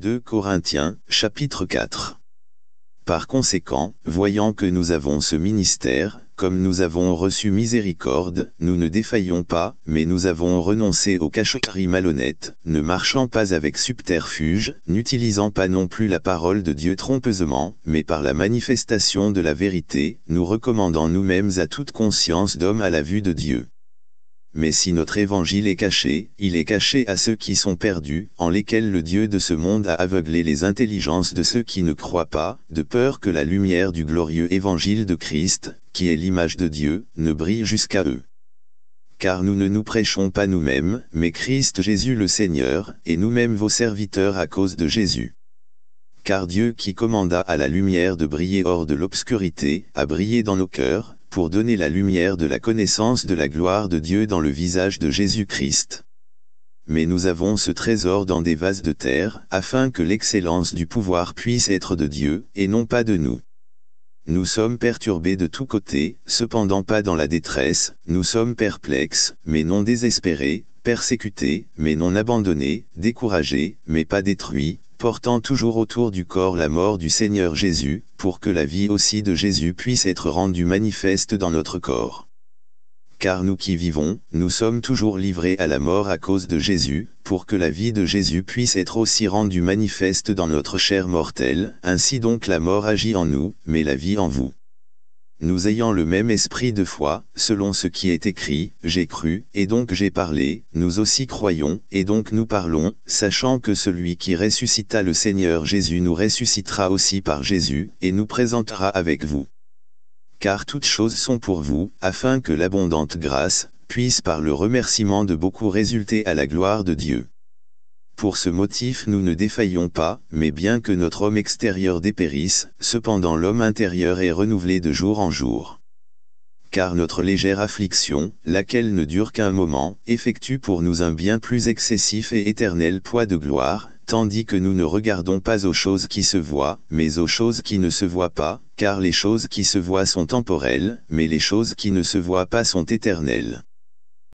2 Corinthiens, chapitre 4. Par conséquent, voyant que nous avons ce ministère, comme nous avons reçu miséricorde, nous ne défaillons pas, mais nous avons renoncé aux cachoteries malhonnêtes, ne marchant pas avec subterfuge, n'utilisant pas non plus la parole de Dieu trompeusement, mais par la manifestation de la vérité, nous recommandant nous-mêmes à toute conscience d'homme à la vue de Dieu mais si notre évangile est caché, il est caché à ceux qui sont perdus, en lesquels le Dieu de ce monde a aveuglé les intelligences de ceux qui ne croient pas, de peur que la lumière du glorieux évangile de Christ, qui est l'image de Dieu, ne brille jusqu'à eux. Car nous ne nous prêchons pas nous-mêmes, mais Christ Jésus le Seigneur, et nous-mêmes vos serviteurs à cause de Jésus. Car Dieu qui commanda à la lumière de briller hors de l'obscurité, a brillé dans nos cœurs, pour donner la lumière de la connaissance de la gloire de Dieu dans le visage de Jésus-Christ. Mais nous avons ce trésor dans des vases de terre, afin que l'excellence du pouvoir puisse être de Dieu, et non pas de nous. Nous sommes perturbés de tous côtés, cependant pas dans la détresse, nous sommes perplexes, mais non désespérés, persécutés, mais non abandonnés, découragés, mais pas détruits, portant toujours autour du corps la mort du Seigneur Jésus, pour que la vie aussi de Jésus puisse être rendue manifeste dans notre corps. Car nous qui vivons, nous sommes toujours livrés à la mort à cause de Jésus, pour que la vie de Jésus puisse être aussi rendue manifeste dans notre chair mortelle, ainsi donc la mort agit en nous, mais la vie en vous. Nous ayant le même esprit de foi, selon ce qui est écrit, j'ai cru, et donc j'ai parlé, nous aussi croyons, et donc nous parlons, sachant que celui qui ressuscita le Seigneur Jésus nous ressuscitera aussi par Jésus, et nous présentera avec vous. Car toutes choses sont pour vous, afin que l'abondante grâce, puisse par le remerciement de beaucoup résulter à la gloire de Dieu. Pour ce motif nous ne défaillons pas, mais bien que notre homme extérieur dépérisse, cependant l'homme intérieur est renouvelé de jour en jour. Car notre légère affliction, laquelle ne dure qu'un moment, effectue pour nous un bien plus excessif et éternel poids de gloire, tandis que nous ne regardons pas aux choses qui se voient, mais aux choses qui ne se voient pas, car les choses qui se voient sont temporelles, mais les choses qui ne se voient pas sont éternelles.